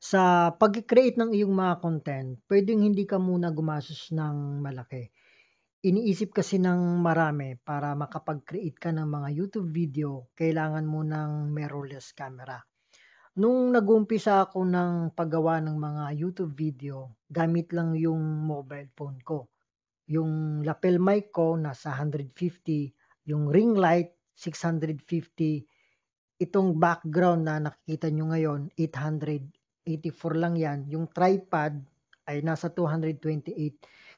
sa pag-create ng iyong mga content, pwedeng hindi ka muna gumastos ng malaki. Iniisip kasi ng marami para makapag-create ka ng mga YouTube video, kailangan mo ng mirrorless camera. Nung nag-umpisa ako ng paggawa ng mga YouTube video, gamit lang yung mobile phone ko. Yung lapel mic ko nasa 150, yung ring light 650, itong background na nakikita nyo ngayon, 800 84 lang yan. Yung tripod ay nasa 228.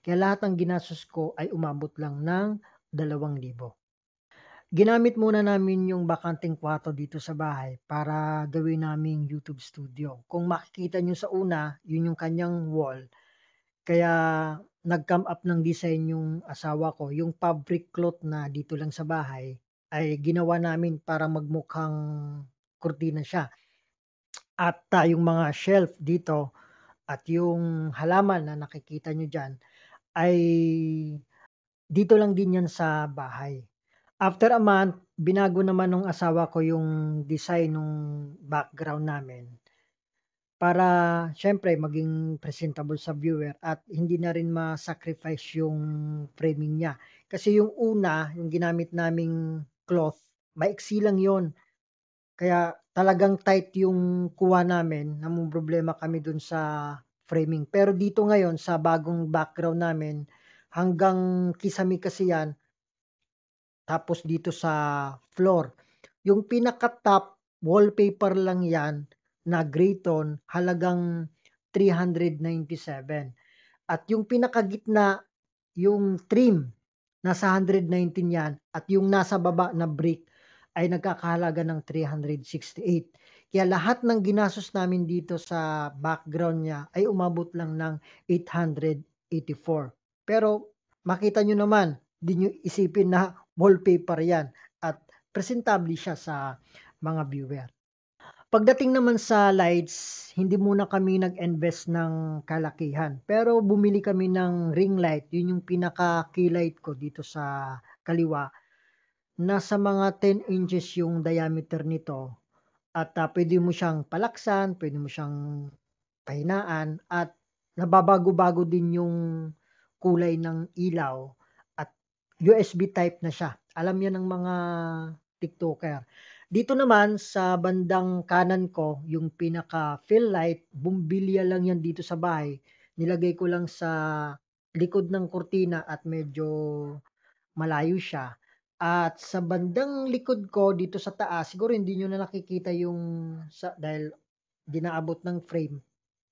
Kaya lahat ng ginastos ko ay umabot lang ng 2,000. Ginamit muna namin yung bakanting kwarto dito sa bahay para gawin naming YouTube studio. Kung makikita nyo sa una, yun yung kanyang wall. Kaya nag-come up ng design yung asawa ko. Yung fabric cloth na dito lang sa bahay ay ginawa namin para magmukhang kurtina siya. At, ah, yung mga shelf dito at yung halaman na nakikita niyo diyan ay dito lang din 'yan sa bahay. After a month, binago naman ng asawa ko yung design nung background namin para syempre maging presentable sa viewer at hindi na rin ma-sacrifice yung framing niya. Kasi yung una, yung ginamit naming cloth, maiksi lang 'yun kaya talagang tight yung kuha namin, problema kami dun sa framing. Pero dito ngayon sa bagong background namin, hanggang kisame kasi 'yan. Tapos dito sa floor, yung pinaka-top wallpaper lang 'yan na gray tone, halagang 397. At yung pinakagitna, yung trim, nasa 119 'yan at yung nasa baba na brick ay nagkakahalaga ng 368. Kaya lahat ng ginastos namin dito sa background niya ay umabot lang ng 884. Pero makita nyo naman, di nyo isipin na wallpaper yan at presentable siya sa mga viewer. Pagdating naman sa lights, hindi muna kami nag-invest ng kalakihan. Pero bumili kami ng ring light. Yun yung pinaka-key light ko dito sa kaliwa nasa mga 10 inches yung diameter nito at uh, pwede mo siyang palaksan, pwede mo siyang pahinaan at nababago-bago din yung kulay ng ilaw at USB type na siya. Alam yan ng mga TikToker. Dito naman sa bandang kanan ko, yung pinaka fill light, bumbilya lang yan dito sa bahay. Nilagay ko lang sa likod ng kurtina at medyo malayo siya. At sa bandang likod ko dito sa taas, siguro hindi nyo na nakikita yung sa, dahil dinaabot ng frame.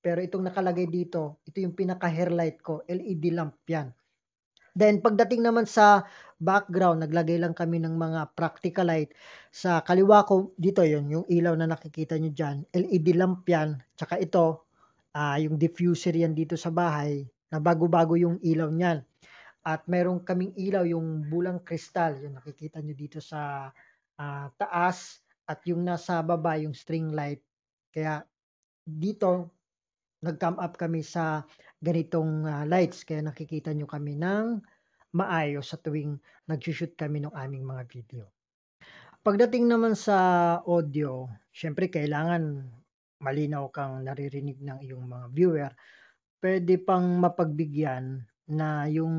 Pero itong nakalagay dito, ito yung pinaka hairlight ko, LED lamp 'yan. Then pagdating naman sa background, naglagay lang kami ng mga practical light. Sa kaliwa ko, dito yon yung ilaw na nakikita nyo dyan. LED lamp yan. Tsaka ito, uh, yung diffuser yan dito sa bahay, na bago-bago yung ilaw niyan. At meron kaming ilaw, yung bulang kristal, yung nakikita nyo dito sa uh, taas at yung nasa baba, yung string light. Kaya dito, nag-come up kami sa ganitong uh, lights. Kaya nakikita nyo kami ng maayos sa tuwing nag-shoot kami ng aming mga video. Pagdating naman sa audio, syempre kailangan malinaw kang naririnig ng iyong mga viewer. Pwede pang mapagbigyan na yung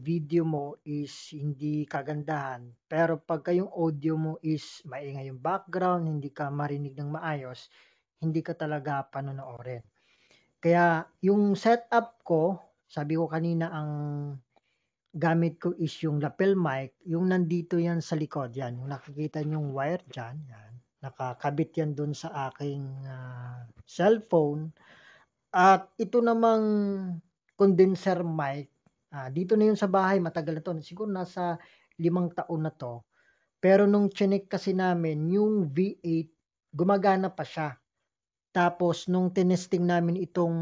video mo is hindi kagandahan. Pero pagka yung audio mo is maingay yung background, hindi ka marinig ng maayos, hindi ka talaga panonoodin. Kaya yung setup ko, sabi ko kanina ang gamit ko is yung lapel mic, yung nandito yan sa likod yan, yung nakikita yung wire dyan, yan. nakakabit yan dun sa aking uh, cellphone. At ito namang condenser mic Ah, dito na yun sa bahay, matagal na to. Siguro nasa limang taon na to. Pero nung chinek kasi namin, yung V8, gumagana pa siya. Tapos, nung tinesting namin itong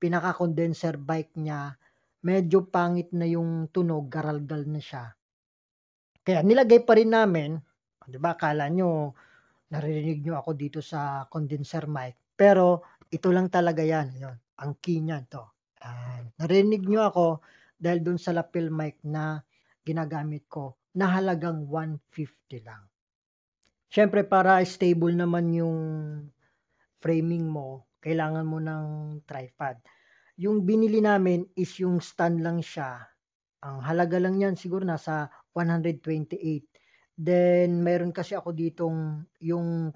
pinaka-condenser bike niya, medyo pangit na yung tunog, garalgal na siya. Kaya nilagay pa rin namin, ah, di ba, akala nyo, naririnig nyo ako dito sa condenser mic. Pero, ito lang talaga yan. Yun, ang key niyan to. Yan. Narinig nyo ako dahil dun sa lapel mic na ginagamit ko na halagang 150 lang. Siyempre, para stable naman yung framing mo, kailangan mo ng tripod. Yung binili namin is yung stand lang siya. Ang halaga lang yan siguro nasa 128. Then, meron kasi ako ditong yung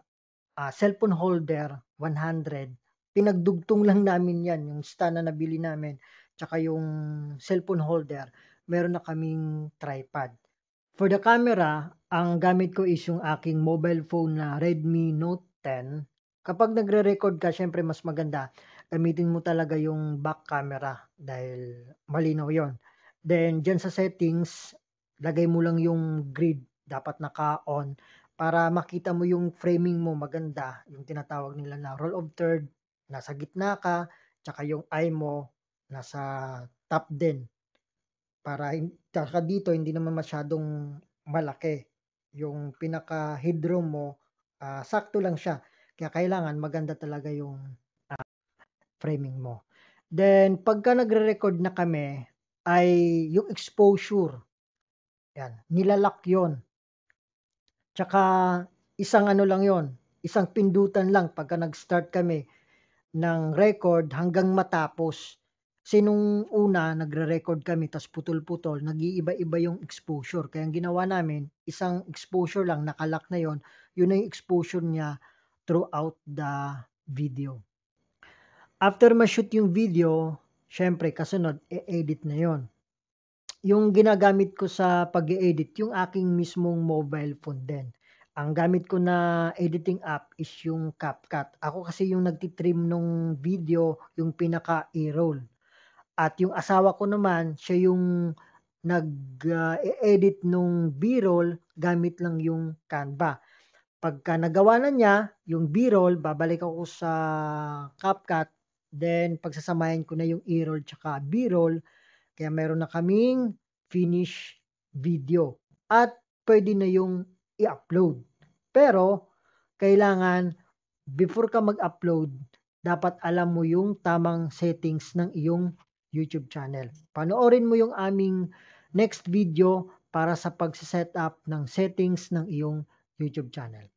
uh, cellphone holder, 100 pinagdugtong lang namin yan, yung stand na nabili namin, tsaka yung cellphone holder, meron na kaming tripod. For the camera, ang gamit ko is yung aking mobile phone na Redmi Note 10. Kapag nagre-record ka, syempre mas maganda, gamitin mo talaga yung back camera dahil malinaw yon. Then, dyan sa settings, lagay mo lang yung grid dapat naka-on para makita mo yung framing mo maganda, yung tinatawag nila na roll of third, nasa gitna ka, tsaka yung eye mo nasa top din. Para tsaka dito hindi naman masyadong malaki yung pinaka headroom mo, uh, sakto lang siya. Kaya kailangan maganda talaga yung uh, framing mo. Then pagka nagre-record na kami ay yung exposure. Yan, nilalak 'yon. Tsaka isang ano lang 'yon, isang pindutan lang pagka nag-start kami ng record hanggang matapos. Kasi una, nagre-record kami, tapos putol-putol, nag-iiba-iba yung exposure. Kaya ang ginawa namin, isang exposure lang, nakalak na yon yun na yung exposure niya throughout the video. After ma-shoot yung video, syempre, kasunod, e-edit na yon Yung ginagamit ko sa pag-edit, yung aking mismong mobile phone din ang gamit ko na editing app is yung CapCut. Ako kasi yung nagtitrim nung video, yung pinaka i-roll. At yung asawa ko naman, siya yung nag-edit ah, nung B-roll gamit lang yung Canva. Pagka nagawa na niya, yung B-roll, babalik ako sa CapCut. Then, pagsasamahin ko na yung E-roll tsaka B-roll. Kaya meron na kaming finish video. At pwede na yung i-upload. Pero, kailangan before ka mag-upload, dapat alam mo yung tamang settings ng iyong YouTube channel. Panoorin mo yung aming next video para sa pagsiset setup ng settings ng iyong YouTube channel.